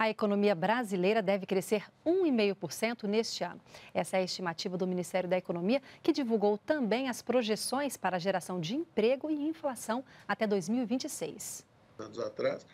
A economia brasileira deve crescer 1,5% neste ano. Essa é a estimativa do Ministério da Economia, que divulgou também as projeções para a geração de emprego e inflação até 2026. Anos atrás,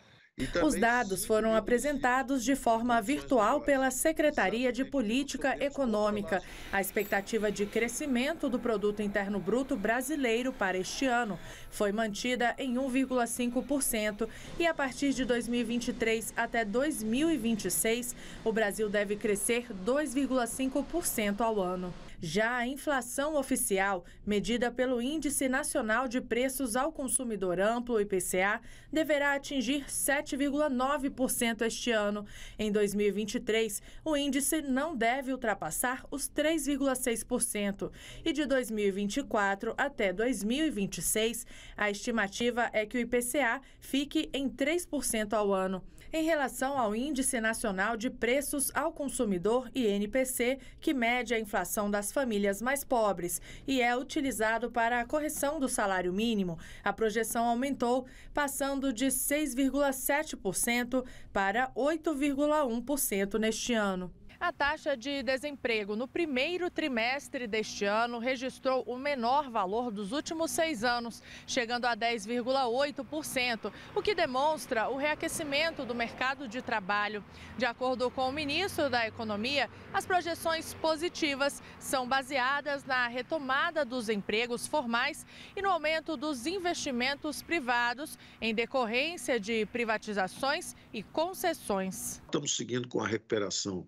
os dados foram apresentados de forma virtual pela Secretaria de Política Econômica. A expectativa de crescimento do Produto Interno Bruto brasileiro para este ano foi mantida em 1,5% e a partir de 2023 até 2026, o Brasil deve crescer 2,5% ao ano. Já a inflação oficial, medida pelo Índice Nacional de Preços ao Consumidor Amplo, IPCA, deverá atingir 7,9% este ano. Em 2023, o índice não deve ultrapassar os 3,6%. E de 2024 até 2026, a estimativa é que o IPCA fique em 3% ao ano. Em relação ao Índice Nacional de Preços ao Consumidor, INPC, que mede a inflação da às famílias mais pobres e é utilizado para a correção do salário mínimo. A projeção aumentou, passando de 6,7% para 8,1% neste ano. A taxa de desemprego no primeiro trimestre deste ano registrou o menor valor dos últimos seis anos, chegando a 10,8%, o que demonstra o reaquecimento do mercado de trabalho. De acordo com o ministro da Economia, as projeções positivas são baseadas na retomada dos empregos formais e no aumento dos investimentos privados em decorrência de privatizações e concessões. Estamos seguindo com a recuperação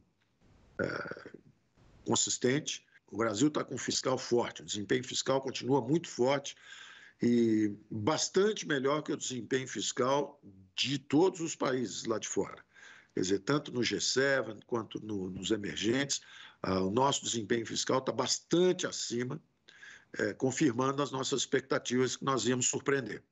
é, consistente. O Brasil está com um fiscal forte, o desempenho fiscal continua muito forte e bastante melhor que o desempenho fiscal de todos os países lá de fora. Quer dizer, tanto no G7 quanto no, nos emergentes, ah, o nosso desempenho fiscal está bastante acima, é, confirmando as nossas expectativas que nós íamos surpreender.